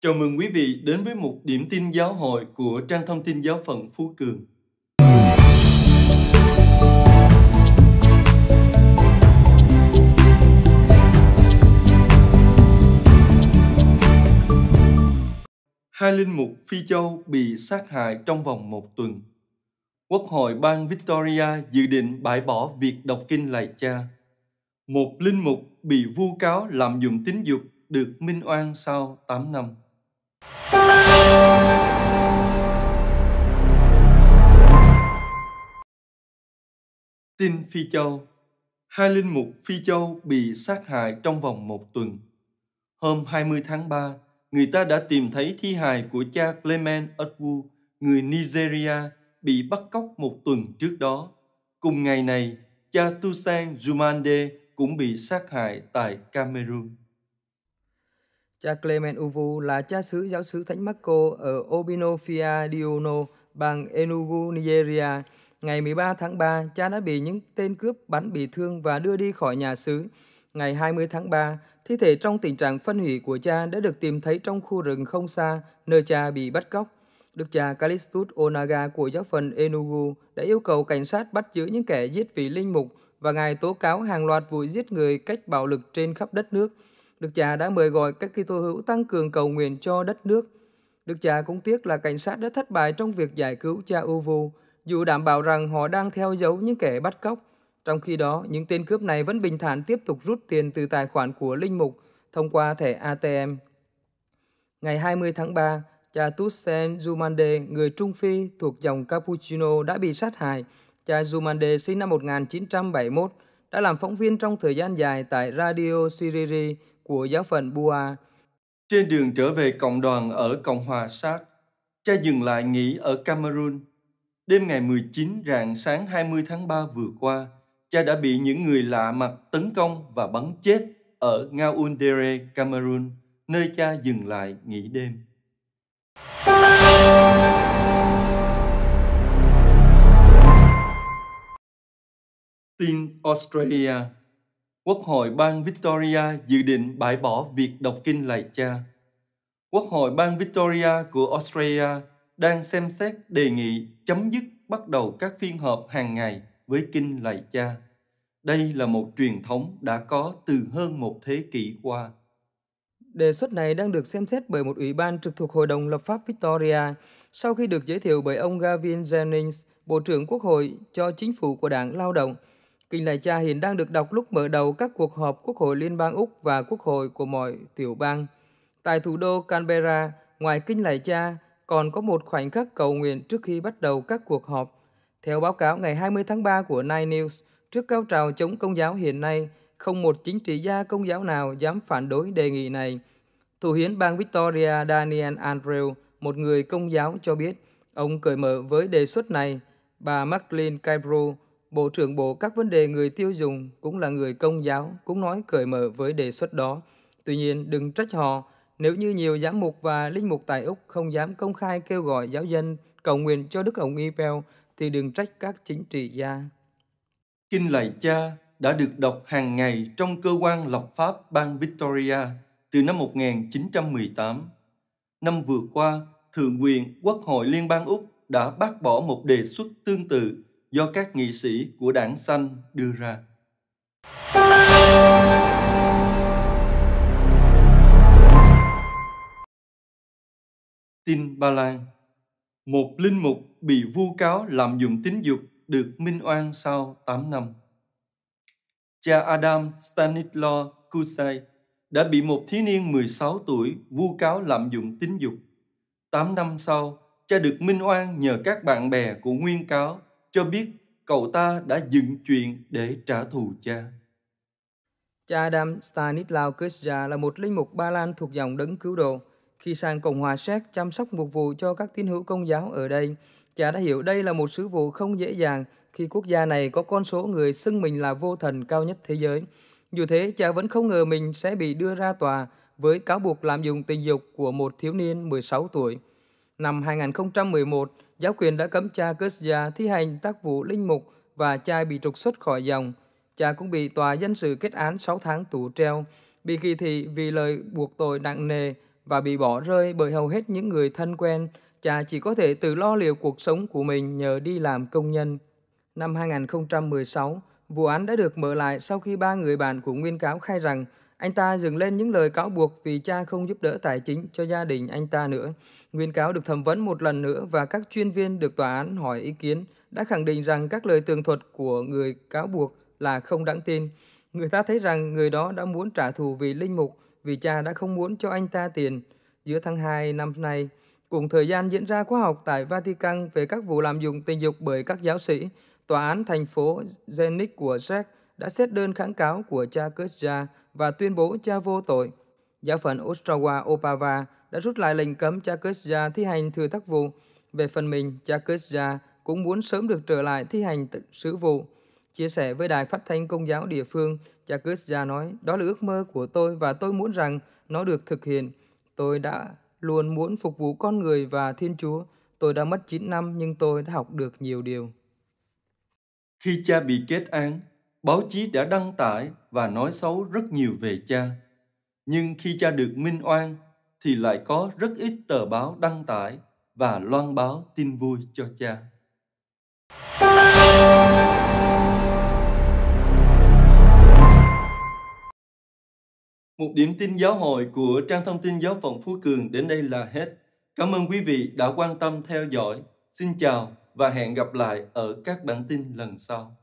Chào mừng quý vị đến với một điểm tin giáo hội của trang thông tin giáo phận Phú Cường. Hai linh mục Phi Châu bị sát hại trong vòng một tuần. Quốc hội bang Victoria dự định bãi bỏ việc đọc kinh lạy cha. Một linh mục bị vu cáo lạm dụng tín dục được minh oan sau 8 năm. Tin Phi Châu Hai linh mục Phi Châu bị sát hại trong vòng một tuần. Hôm 20 tháng 3, người ta đã tìm thấy thi hài của cha Clement Atwu, người Nigeria, bị bắt cóc một tuần trước đó. Cùng ngày này, cha Toussaint Zumande cũng bị sát hại tại Cameroon. Cha Clement Uvu là cha xứ giáo xứ Thánh Marco ở Obinofia Diono, bang Enugu, Nigeria. Ngày 13 tháng 3, cha đã bị những tên cướp bắn bị thương và đưa đi khỏi nhà xứ. Ngày 20 tháng 3, thi thể trong tình trạng phân hủy của cha đã được tìm thấy trong khu rừng không xa, nơi cha bị bắt cóc. Đức cha Calistus Onaga của giáo phận Enugu đã yêu cầu cảnh sát bắt giữ những kẻ giết vị linh mục và ngài tố cáo hàng loạt vụ giết người cách bạo lực trên khắp đất nước – Đức cha đã mời gọi các Kitô hữu tăng cường cầu nguyện cho đất nước. Đức cha cũng tiếc là cảnh sát đã thất bại trong việc giải cứu cha Uvu, dù đảm bảo rằng họ đang theo dấu những kẻ bắt cóc. Trong khi đó, những tên cướp này vẫn bình thản tiếp tục rút tiền từ tài khoản của linh mục thông qua thẻ ATM. Ngày 20 tháng 3, cha Toussaint Jumande, người Trung Phi thuộc dòng Cappuccino đã bị sát hại. Cha Jumande sinh năm 1971, đã làm phóng viên trong thời gian dài tại Radio Siriri của giáo phận Bua. Trên đường trở về cộng đoàn ở Cộng hòa Sát, cha dừng lại nghỉ ở Cameroon. Đêm ngày 19 rạng sáng 20 tháng 3 vừa qua, cha đã bị những người lạ mặt tấn công và bắn chết ở Ngaoundere, Cameroon, nơi cha dừng lại nghỉ đêm. Tin Australia Quốc hội bang Victoria dự định bãi bỏ việc đọc kinh lạy cha. Quốc hội bang Victoria của Australia đang xem xét đề nghị chấm dứt bắt đầu các phiên họp hàng ngày với kinh lạy cha. Đây là một truyền thống đã có từ hơn một thế kỷ qua. Đề xuất này đang được xem xét bởi một ủy ban trực thuộc Hội đồng lập pháp Victoria sau khi được giới thiệu bởi ông Gavin Jennings, Bộ trưởng Quốc hội cho chính phủ của Đảng Lao động – Kinh lạy cha hiện đang được đọc lúc mở đầu các cuộc họp Quốc hội Liên bang Úc và Quốc hội của mọi tiểu bang. Tại thủ đô Canberra, ngoài kinh lạy cha, còn có một khoảnh khắc cầu nguyện trước khi bắt đầu các cuộc họp. Theo báo cáo ngày 20 tháng 3 của Nine News, trước cao trào chống công giáo hiện nay, không một chính trị gia công giáo nào dám phản đối đề nghị này. Thủ hiến bang Victoria Daniel Andrew, một người công giáo cho biết, ông cởi mở với đề xuất này. Bà Marlene Cairo, Bộ trưởng Bộ các vấn đề người tiêu dùng cũng là người công giáo, cũng nói cởi mở với đề xuất đó. Tuy nhiên, đừng trách họ nếu như nhiều giám mục và linh mục tại Úc không dám công khai kêu gọi giáo dân cầu nguyện cho Đức Hồng Y Pell thì đừng trách các chính trị gia. Kinh Lạy Cha đã được đọc hàng ngày trong cơ quan lập pháp bang Victoria từ năm 1918. Năm vừa qua, Thượng viện Quốc hội Liên bang Úc đã bác bỏ một đề xuất tương tự do các nghị sĩ của đảng xanh đưa ra. Tin Ba Lan Một linh mục bị vu cáo lạm dụng tín dục được minh oan sau 8 năm. Cha Adam Stanislaw Kusay đã bị một thiếu niên 16 tuổi vu cáo lạm dụng tín dục. 8 năm sau, cha được minh oan nhờ các bạn bè của nguyên cáo cho biết cậu ta đã dựng chuyện để trả thù cha. Cha Adam Stanislaw Kusja là một linh mục Ba Lan thuộc dòng đấng cứu độ. Khi sang Cộng hòa Séc chăm sóc mục vụ cho các tín hữu công giáo ở đây, cha đã hiểu đây là một sứ vụ không dễ dàng khi quốc gia này có con số người xưng mình là vô thần cao nhất thế giới. Dù thế, cha vẫn không ngờ mình sẽ bị đưa ra tòa với cáo buộc lạm dụng tình dục của một thiếu niên 16 tuổi. Năm 2011, giáo quyền đã cấm cha Kusya thi hành tác vụ linh mục và cha bị trục xuất khỏi dòng. Cha cũng bị tòa dân sự kết án 6 tháng tù treo, bị kỳ thị vì lời buộc tội nặng nề và bị bỏ rơi bởi hầu hết những người thân quen. Cha chỉ có thể tự lo liệu cuộc sống của mình nhờ đi làm công nhân. Năm 2016, vụ án đã được mở lại sau khi ba người bạn của Nguyên Cáo khai rằng anh ta dừng lên những lời cáo buộc vì cha không giúp đỡ tài chính cho gia đình anh ta nữa. Nguyên cáo được thẩm vấn một lần nữa và các chuyên viên được tòa án hỏi ý kiến đã khẳng định rằng các lời tường thuật của người cáo buộc là không đáng tin. Người ta thấy rằng người đó đã muốn trả thù vì linh mục vì cha đã không muốn cho anh ta tiền. Giữa tháng 2 năm nay, cùng thời gian diễn ra khóa học tại Vatican về các vụ lạm dụng tình dục bởi các giáo sĩ, tòa án thành phố Zenic của Czech đã xét đơn kháng cáo của cha Kutja và tuyên bố cha vô tội. Giáo phận Ostrawa Opava đã rút lại lệnh cấm cha Kutja thi hành thừa tác vụ. Về phần mình, cha Kutja cũng muốn sớm được trở lại thi hành sứ vụ. Chia sẻ với đài phát thanh công giáo địa phương, cha Kutja nói, đó là ước mơ của tôi và tôi muốn rằng nó được thực hiện. Tôi đã luôn muốn phục vụ con người và Thiên Chúa. Tôi đã mất 9 năm nhưng tôi đã học được nhiều điều. Khi cha bị kết án, báo chí đã đăng tải và nói xấu rất nhiều về cha. Nhưng khi cha được minh oan thì lại có rất ít tờ báo đăng tải và loan báo tin vui cho cha. Một điểm tin giáo hội của trang thông tin giáo phận Phú Cường đến đây là hết. Cảm ơn quý vị đã quan tâm theo dõi. Xin chào và hẹn gặp lại ở các bản tin lần sau.